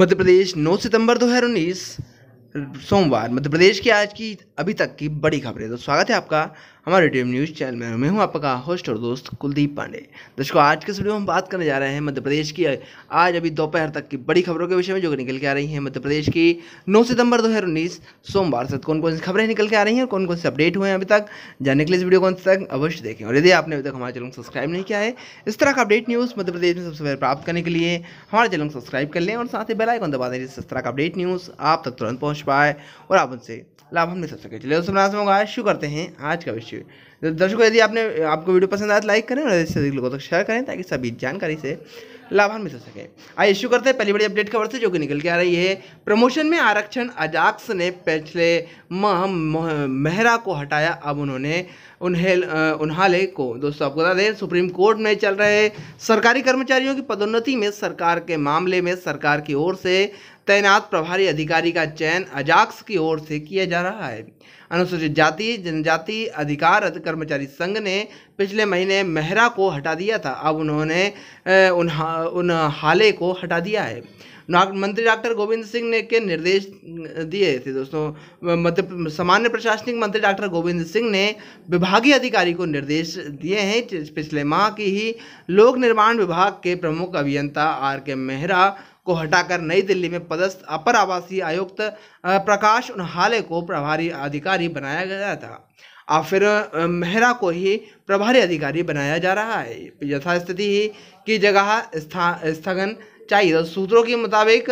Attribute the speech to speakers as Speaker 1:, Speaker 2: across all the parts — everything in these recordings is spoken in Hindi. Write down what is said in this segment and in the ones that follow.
Speaker 1: मध्य प्रदेश 9 सितंबर 2019 सोमवार मध्य प्रदेश की आज की अभी तक की बड़ी खबरें तो स्वागत है आपका हमारे टीम न्यूज़ चैनल में मैं हूं आपका होस्ट और दोस्त कुलदीप पांडे दर्शकों आज के वीडियो में हम बात करने जा रहे हैं मध्य प्रदेश की आज अभी दोपहर तक की बड़ी खबरों के विषय में जो कि निकल के आ रही हैं मध्य प्रदेश की 9 सितंबर 2019 सोमवार से कौन कौन सी खबरें निकल के आ रही हैं और कौन कौन से अपडेट हुए हैं अभी तक जानने के लिए इस वीडियो को तक अवश्य देखें और यदि आपने अभी तक हमारे चैनल को सब्सक्राइब नहीं किया है इस तरह का अपडेट न्यूज़ मध्य प्रदेश में सबसे पहले प्राप्त करने के लिए हमारे चैनल को सब्सक्राइब कर लें और साथ ही बेलाइकन दबा दें इस तरह का अपडेट न्यूज़ आप तक तुरंत पहुँच पाए और आप उनसे लाभ हमने सके चलिए दोस्तों अपना होगा आज शुरू करते हैं आज का विषय तो दर्शकों यदि आपने आपको वीडियो पसंद आया तो लाइक करें और इससे लोगों तक शेयर करें ताकि सभी जानकारी से लाभान्वित हो सके आइए इश्यू करते हैं पहली बड़ी अपडेट खबर से जो कि निकल के आ रही है प्रमोशन में आरक्षण अजाक्स ने पिछले माह मेहरा को हटाया अब उन्होंने उन्हें उन्हाले को दोस्तों आपको बता दें सुप्रीम कोर्ट में चल रहे सरकारी कर्मचारियों की पदोन्नति में सरकार के मामले में सरकार की ओर से तैनात प्रभारी अधिकारी का चयन अजाक्स की ओर से किया जा रहा है अनुसूचित जाति जनजाति अधिकार कर्मचारी संघ ने पिछले महीने मेहरा को हटा दिया था अब उन्होंने उन, हा, उन हाले को हटा दिया है मंत्री डॉक्टर गोविंद सिंह ने के निर्देश दिए थे दोस्तों मध्य सामान्य प्रशासनिक मंत्री डॉक्टर गोविंद सिंह ने विभागीय अधिकारी को निर्देश दिए हैं पिछले माह की ही लोक निर्माण विभाग के प्रमुख अभियंता आर के मेहरा को हटाकर नई दिल्ली में पदस्थ अपर आवासीय आयुक्त प्रकाश उन्हाले को प्रभारी अधिकारी बनाया गया था और फिर मेहरा को ही प्रभारी अधिकारी बनाया जा रहा है यथास्थिति ही की जगह स्था स्थगन चाहिए तो सूत्रों के मुताबिक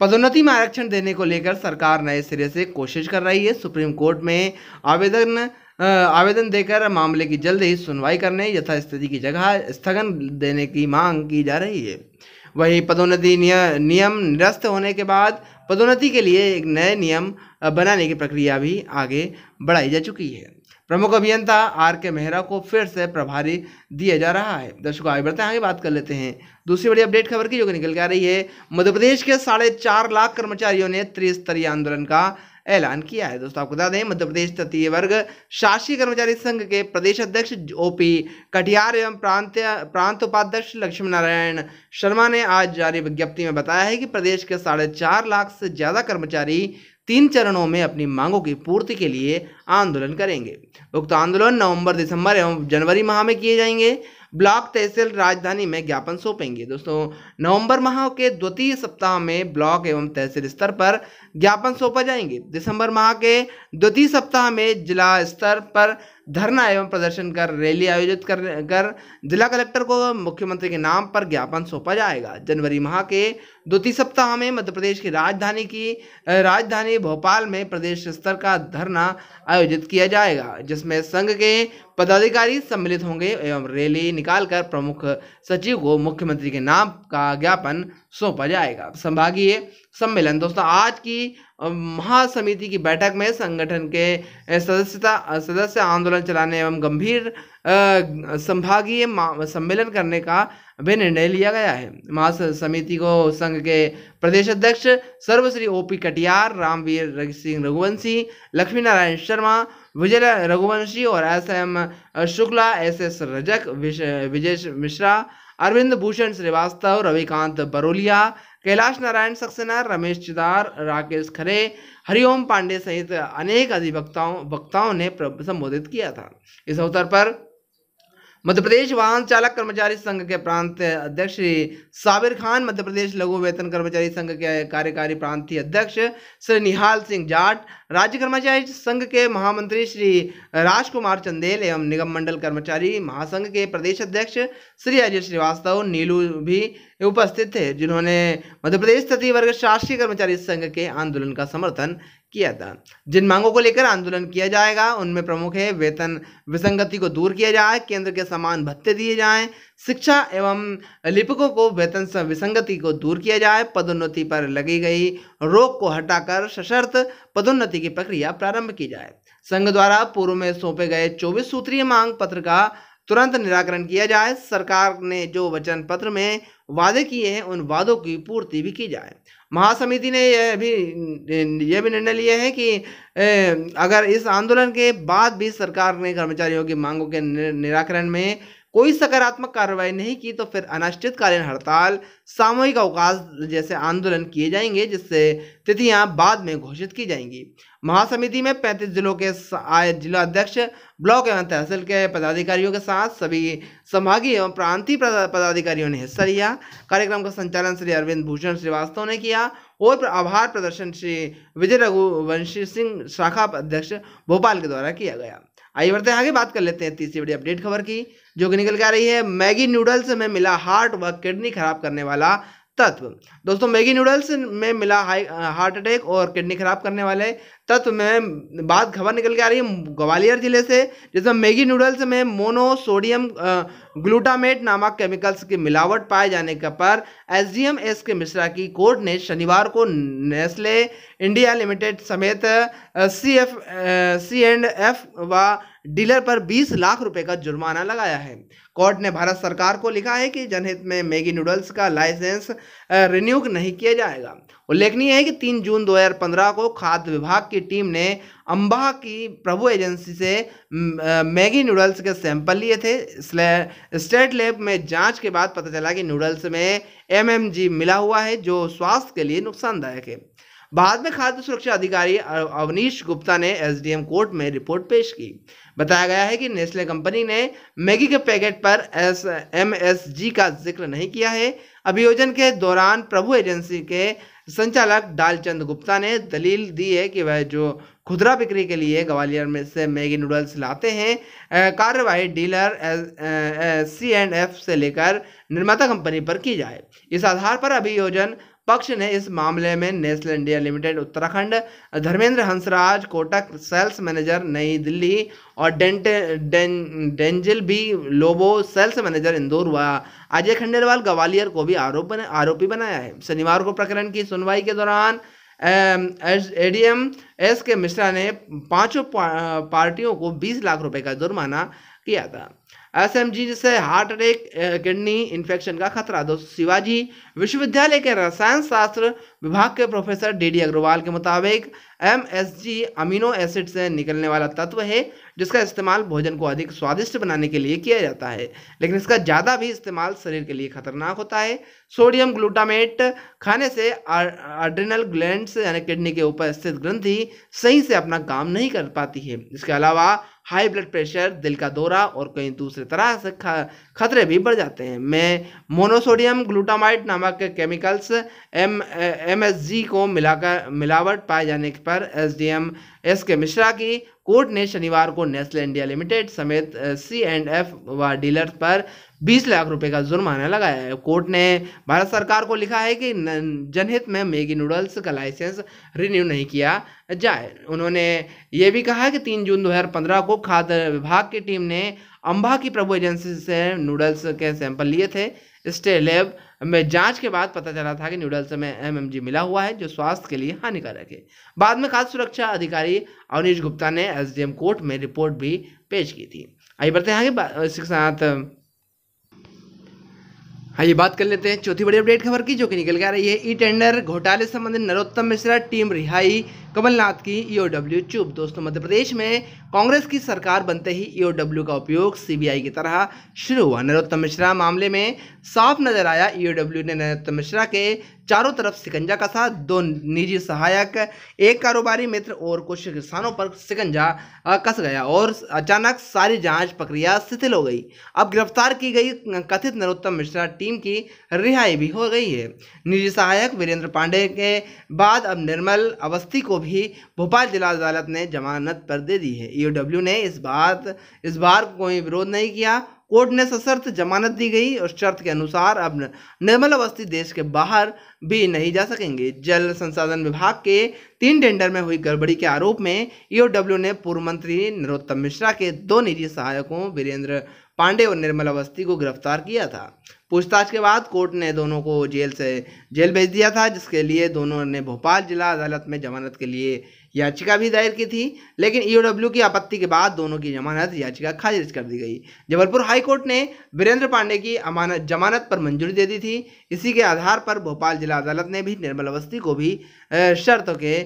Speaker 1: पदोन्नति में आरक्षण देने को लेकर सरकार नए सिरे से कोशिश कर रही है सुप्रीम कोर्ट में आवेदन आवेदन देकर मामले की जल्द ही सुनवाई करने यथास्थिति की जगह स्थगन देने की मांग की जा रही है वहीं पदोन्नति नियम निरस्त होने के बाद पदोन्नति के लिए एक नए नियम बनाने की प्रक्रिया भी आगे बढ़ाई जा चुकी है प्रमुख अभियंता आर के मेहरा को फिर से प्रभारी दिया जा रहा है दर्शकों आगे बढ़ते हैं आगे बात कर लेते हैं दूसरी बड़ी अपडेट खबर की जो कि निकल के आ रही है मध्य प्रदेश के साढ़े चार लाख कर्मचारियों ने त्रिस्तरीय आंदोलन का ऐलान किया है दोस्तों आपको बता दें मध्य प्रदेश तृतीय वर्ग शासकीय कर्मचारी संघ के प्रदेश अध्यक्ष ओपी कटिहार एवं प्रांत प्रांत उपाध्यक्ष लक्ष्मी नारायण शर्मा ने आज जारी विज्ञप्ति में बताया है कि प्रदेश के साढ़े चार लाख से ज़्यादा कर्मचारी तीन चरणों में अपनी मांगों की पूर्ति के लिए आंदोलन करेंगे उक्त आंदोलन नवंबर दिसंबर एवं जनवरी माह में किए जाएंगे ब्लॉक तहसील राजधानी में ज्ञापन सौंपेंगे दोस्तों नवंबर माह के द्वितीय सप्ताह में ब्लॉक एवं तहसील स्तर पर ज्ञापन सौंपा जाएंगे दिसंबर माह के द्वितीय सप्ताह में जिला स्तर पर धरना एवं प्रदर्शन कर रैली आयोजित कर कर जिला कलेक्टर को मुख्यमंत्री के नाम पर ज्ञापन सौंपा जाएगा जनवरी माह के द्वितीय सप्ताह में मध्य प्रदेश की राजधानी की राजधानी भोपाल में प्रदेश स्तर का धरना आयोजित किया जाएगा जिसमें संघ के पदाधिकारी सम्मिलित होंगे एवं रैली निकालकर प्रमुख सचिव को मुख्यमंत्री के नाम का ज्ञापन सौंपा जाएगा संभागीय सम्मेलन दोस्तों आज की महासमिति की बैठक में संगठन के सदस्यता सदस्य आंदोलन चलाने एवं गंभीर संभागीय सम्मेलन करने का भी निर्णय लिया गया है महासमिति को संघ के प्रदेश अध्यक्ष सर्वश्री ओपी कटियार रामवीर सिंह रघुवंशी लक्ष्मी नारायण शर्मा विजय रघुवंशी और S M Shukla S S Rajak Vijay Mishra Arvind Bhushan Srivastava Ravikant Barolia Kailash Narayan Saxena Ramesh Chidar Rakesh Khare Hariom Pandey सहित अनेक अधिवक्ताओं वक्ताओं ने संबोधित किया था इस अवसर पर मध्य प्रदेश वाहन चालक कर्मचारी संघ के प्रांत अध्यक्ष श्री साबिर खान मध्य प्रदेश लघु वेतन कर्मचारी संघ के कार्यकारी प्रांतीय अध्यक्ष श्री निहाल सिंह जाट राज्य कर्मचारी संघ के महामंत्री श्री राजकुमार चंदेल एवं निगम मंडल कर्मचारी महासंघ के प्रदेश अध्यक्ष श्री अजय श्रीवास्तव नीलू भी उपस्थित थे जिन्होंने मध्य प्रदेश तटीय वर्ग शासकीय कर्मचारी संघ के आंदोलन का समर्थन किया था जिन मांगों को लेकर आंदोलन किया जाएगा उनमें प्रमुख है वेतन विसंगति को दूर किया जाए केंद्र के समान भत्ते दिए जाएं शिक्षा एवं लिपिकों को वेतन विसंगति को दूर किया जाए पदोन्नति पर लगी गई रोक को हटाकर सशर्त पदोन्नति की प्रक्रिया प्रारंभ की जाए संघ द्वारा पूर्व में सौंपे गए चौबीस सूत्रीय मांग पत्र का तुरंत निराकरण किया जाए सरकार ने जो वचन पत्र में वादे किए हैं उन वादों की पूर्ति भी की जाए महासमिति ने यह भी यह भी निर्णय लिया है कि अगर इस आंदोलन के बाद भी सरकार ने कर्मचारियों की मांगों के निराकरण में कोई सकारात्मक कार्रवाई नहीं की तो फिर अनिश्चितकालीन हड़ताल सामूहिक अवकाश जैसे आंदोलन किए जाएंगे जिससे तिथियां बाद में घोषित की जाएंगी महासमिति में पैंतीस जिलों के आए जिला अध्यक्ष ब्लॉक एवं तहसील के पदाधिकारियों के साथ सभी संभागीय एवं प्रांतीय पदाधिकारियों ने हिस्सा लिया कार्यक्रम का संचालन श्री अरविंद भूषण श्रीवास्तव ने किया और आभार प्रदर्शन श्री विजय रघुवंशी सिंह शाखा अध्यक्ष भोपाल के द्वारा किया गया आइए बढ़ते हैं आगे बात कर लेते हैं तीसरी बड़ी अपडेट खबर की जो कि निकल के आ रही है मैगी नूडल्स में मिला हार्ट व किडनी खराब करने वाला तत्व दोस्तों मैगी नूडल्स में मिला हाई हार्ट अटैक और किडनी खराब करने वाले तत्व में बात खबर निकल के आ रही है ग्वालियर जिले से जिसमें मैगी नूडल्स में मोनोसोडियम ग्लूटामेट नामक केमिकल्स की मिलावट पाए जाने के पर एम एस के मिश्रा की कोर्ट ने शनिवार को नेस्ले इंडिया लिमिटेड समेत C F C and F व डीलर पर 20 लाख रुपए का जुर्माना लगाया है कोर्ट ने भारत सरकार को लिखा है कि जनहित में मैगी नूडल्स का लाइसेंस रिन्यू नहीं किया जाएगा उल्लेखनीय है कि 3 जून 2015 को खाद्य विभाग की टीम ने अम्बा की प्रभु एजेंसी से मैगी नूडल्स के सैंपल लिए थे स्टेट लैब में जांच के बाद पता चला कि नूडल्स में एमएमजी मिला हुआ है जो स्वास्थ्य के लिए नुकसानदायक है बाद में खाद्य सुरक्षा अधिकारी अवनीश गुप्ता ने एसडीएम कोर्ट में रिपोर्ट पेश की बताया गया है कि नेस्ले कंपनी ने मैगी के पैकेट पर एस एम एस जी का जिक्र नहीं किया है अभियोजन के दौरान प्रभु एजेंसी के संचालक डालचंद गुप्ता ने दलील दी है कि वह जो खुदरा बिक्री के लिए ग्वालियर में से मैगी नूडल्स लाते हैं कार्रवाई डीलर सी एंड एफ से लेकर निर्माता कंपनी पर की जाए इस आधार पर अभियोजन पक्ष ने इस मामले में Nestle India Limited Uttarakhand Dharmendra Hansraj Kotak sales manager Nai Delhi और डेंट डें, डेंजिल भी लोबो सेल्स मैनेजर इंदौर व अजय खंडेलवाल ग्वालियर को भी आरोप बन, आरोपी बनाया है शनिवार को प्रकरण की सुनवाई के दौरान एडीएम एस के मिश्रा ने पांचों पार्टियों को 20 लाख रुपए का जुर्माना किया था जी जिससे हार्ट अटैक किडनी इन्फेक्शन का खतरा दोस्तों शिवाजी विश्वविद्यालय के रसायन शास्त्र विभाग के प्रोफेसर डीडी अग्रवाल के मुताबिक एमएसजी अमीनो एसिड से निकलने वाला तत्व है जिसका इस्तेमाल भोजन को अधिक स्वादिष्ट बनाने के लिए किया जाता है लेकिन इसका ज़्यादा भी इस्तेमाल शरीर के लिए खतरनाक होता है सोडियम ग्लूटामेट खाने से अड्रिनल ग्लैंड यानी किडनी के ऊपर स्थित ग्रंथि सही से अपना काम नहीं कर पाती है इसके अलावा हाई ब्लड प्रेशर दिल का दौरा और कई वहीं दूसरे तरह से खतरे भी बढ़ जाते हैं मैं मोनोसोडियम ग्लूटामाइट नामक के chemicals M M S G को मिलाकर मिलावट पाए जाने पर एस डी एम एस के मिश्रा की कोर्ट ने शनिवार को नेस्ले इंडिया लिमिटेड समेत सी एंड एफ व डीलर्स पर 20 लाख रुपए का जुर्माना लगाया है कोर्ट ने भारत सरकार को लिखा है कि जनहित में मैगी नूडल्स का लाइसेंस रिन्यू नहीं किया जाए उन्होंने ये भी कहा कि 3 जून 2015 को खाद्य विभाग की टीम ने अम्बा की प्रभु एजेंसी से नूडल्स के सैंपल लिए थे स्टे लैब में जांच के बाद पता चला था कि नूडल्स में एमएमजी मिला हुआ है जो स्वास्थ्य के लिए हानिकारक है बाद में खाद्य सुरक्षा अधिकारी अवनीश गुप्ता ने एसडीएम कोर्ट में रिपोर्ट भी पेश की थी आइए बढ़ते हैं इसके साथ हाँ ये बात कर लेते हैं चौथी बड़ी अपडेट खबर की जो कि निकल के आ रही है ई टेंडर घोटाले संबंधित नरोत्तम मिश्रा टीम रिहाई कमलनाथ की ईओडब्ल्यू e चुप दोस्तों मध्य प्रदेश में कांग्रेस की सरकार बनते ही ईओडब्ल्यू e का उपयोग सीबीआई की तरह शुरू हुआ नरोत्तम मिश्रा मामले में साफ नजर आया ईओडब्ल्यू e ने नरोत्तम मिश्रा के चारों तरफ सिकंजा कसा दो निजी सहायक एक कारोबारी मित्र और कुछ किसानों पर सिकंजा कस गया और अचानक सारी जांच प्रक्रिया शिथिल हो गई अब गिरफ्तार की गई कथित नरोत्तम मिश्रा टीम की रिहाई भी हो गई है निजी सहायक वीरेंद्र पांडे के बाद अब निर्मल अवस्थी को भी भोपाल जिला अदालत ने जमानत पर दे दी है ईओडब्ल्यू e ने इस बात इस बार कोई विरोध नहीं किया कोर्ट ने सशर्त जमानत दी गई और शर्त के अनुसार अब निर्मल अवस्थी देश के बाहर भी नहीं जा सकेंगे जल संसाधन विभाग के तीन टेंडर में हुई गड़बड़ी के आरोप में ईओडब्ल्यू e ने पूर्व मंत्री नरोत्तम मिश्रा के दो निजी सहायकों वीरेंद्र पांडे और निर्मल अवस्थी को गिरफ्तार किया था पूछताछ के बाद कोर्ट ने दोनों को जेल से जेल भेज दिया था जिसके लिए दोनों ने भोपाल जिला अदालत में जमानत के लिए याचिका भी दायर की थी लेकिन ईओडब्ल्यू e की आपत्ति के बाद दोनों की जमानत याचिका खारिज कर दी गई जबलपुर हाईकोर्ट ने वीरेंद्र पांडे की अमानत जमानत पर मंजूरी दे दी थी इसी के आधार पर भोपाल जिला अदालत ने भी निर्मल अवस्थी को भी शर्तों के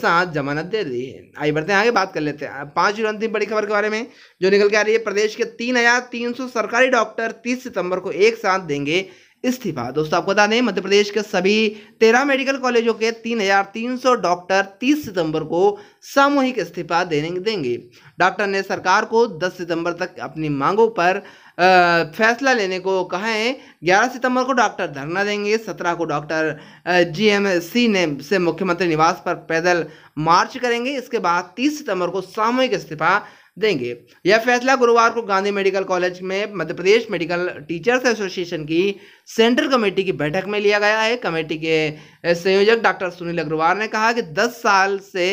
Speaker 1: साथ जमानत दे दी है आई बढ़ते हैं आगे बात कर लेते हैं पाँच और अंतिम बड़ी खबर के बारे में जो निकल के आ रही है प्रदेश के तीन सरकारी डॉक्टर तीस सितंबर को एक साथ देंगे इस्तीफा दोस्तों आपको बता दें मध्य प्रदेश के सभी तेरह मेडिकल कॉलेजों के तीन हजार तीन सौ डॉक्टर तीस सितंबर को सामूहिक इस्तीफा देने देंगे डॉक्टर ने सरकार को दस सितंबर तक अपनी मांगों पर आ, फैसला लेने को कहा है ग्यारह सितंबर को डॉक्टर धरना देंगे सत्रह को डॉक्टर जीएमसी ने से मुख्यमंत्री निवास पर पैदल मार्च करेंगे इसके बाद तीस सितंबर को सामूहिक इस्तीफा देंगे यह फैसला गुरुवार को गांधी मेडिकल कॉलेज में Madhya Pradesh medical teachers association की सेंट्रल कमेटी की बैठक में लिया गया है कमेटी के संयोजक डॉक्टर सुनील अग्रवाल ने कहा कि 10 साल से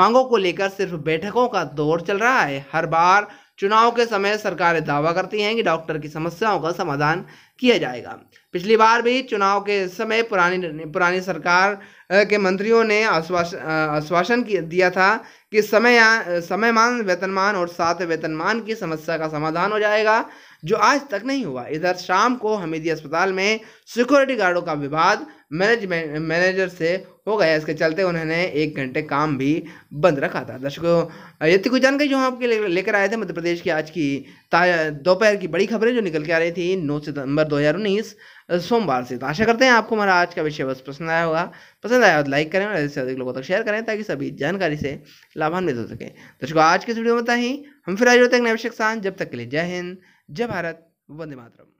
Speaker 1: मांगों को लेकर सिर्फ बैठकों का दौर चल रहा है हर बार चुनाव के समय सरकारें दावा करती हैं कि डॉक्टर की समस्याओं का समाधान किया जाएगा पिछली बार भी चुनाव के समय पुरानी पुरानी सरकार के मंत्रियों ने आश्वासन आश्वासन दिया था कि समय समयमान वेतनमान और सात वेतनमान की समस्या का समाधान हो जाएगा जो आज तक नहीं हुआ इधर शाम को हमीदी अस्पताल में सिक्योरिटी गार्डों का विवाद मैनेजमेंट मैनेजर से हो गया इसके चलते उन्होंने एक घंटे काम भी बंद रखा था दर्शकों ये कोई कुछ जानकारी जो हम आपके लेकर ले आए थे मध्य प्रदेश की आज की दोपहर की बड़ी खबरें जो निकल के आ रही थी नौ सितंबर दो हज़ार उन्नीस सोमवार से तो आशा करते हैं आपको हमारा आज का विषय बस पसंद आया होगा पसंद आया तो लाइक करें और अधिक अधिक लोगों तक शेयर करें ताकि सभी जानकारी से लाभान्वित हो सकें दर्शकों आज के वीडियो में बताएं हम फिर आज होते हैं नवशक शान जब तक के लिए जय हिंद जय भारत वंदे मातरम